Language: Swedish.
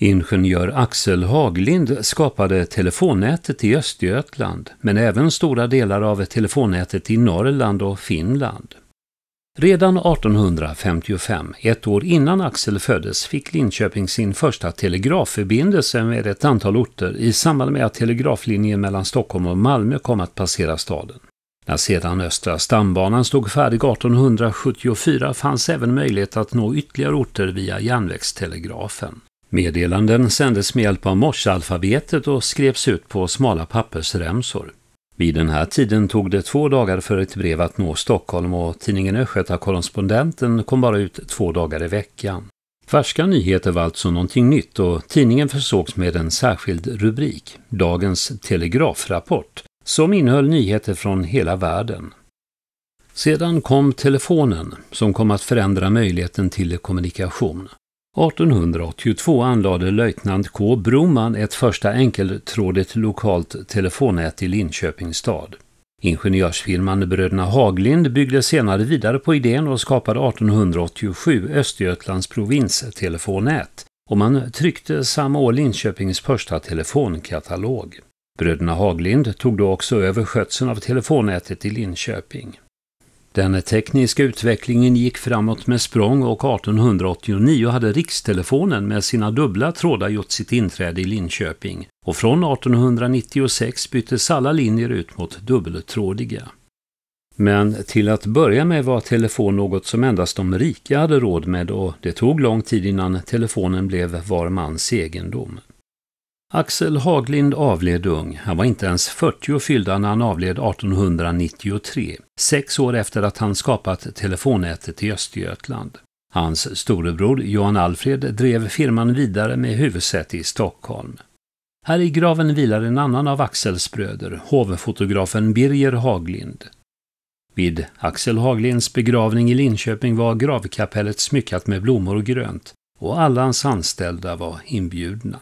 Ingenjör Axel Haglind skapade telefonnätet i Östergötland, men även stora delar av telefonnätet i Norrland och Finland. Redan 1855, ett år innan Axel föddes, fick Linköping sin första telegrafförbindelse med ett antal orter i samband med att telegraflinjen mellan Stockholm och Malmö kom att passera staden. När sedan Östra stambanan stod färdig 1874 fanns även möjlighet att nå ytterligare orter via järnvägstelegrafen. Meddelanden sändes med hjälp av morsealfabetet och skrevs ut på smala pappersremsor. Vid den här tiden tog det två dagar för ett brev att nå Stockholm och tidningen Östgöta-Korrespondenten kom bara ut två dagar i veckan. Färska nyheter var alltså någonting nytt och tidningen försågs med en särskild rubrik, Dagens Telegrafrapport, som innehöll nyheter från hela världen. Sedan kom telefonen, som kom att förändra möjligheten till kommunikation. 1882 anlade löjtnant K. Broman ett första enkeltrådigt lokalt telefonnät i Linköpings stad. Ingenjörsfirman Bröderna Haglind byggde senare vidare på idén och skapade 1887 Östergötlands provinstelefonnät och man tryckte samma år Linköpings första telefonkatalog. Bröderna Haglind tog då också över skötseln av telefonnätet i Linköping. Den tekniska utvecklingen gick framåt med språng och 1889 hade rikstelefonen med sina dubbla trådar gjort sitt inträde i Linköping och från 1896 byttes alla linjer ut mot dubbeltrådiga. Men till att börja med var telefon något som endast de rika hade råd med och det tog lång tid innan telefonen blev var mans egendom. Axel Haglind avled ung. Han var inte ens 40 fyllda när han avled 1893, sex år efter att han skapat telefonnätet i Östergötland. Hans storebror Johan Alfred drev firman vidare med huvudsäte i Stockholm. Här i graven vilar en annan av Axels bröder, hovfotografen Birger Haglind. Vid Axel Haglinds begravning i Linköping var gravkapellet smyckat med blommor och grönt och alla hans anställda var inbjudna.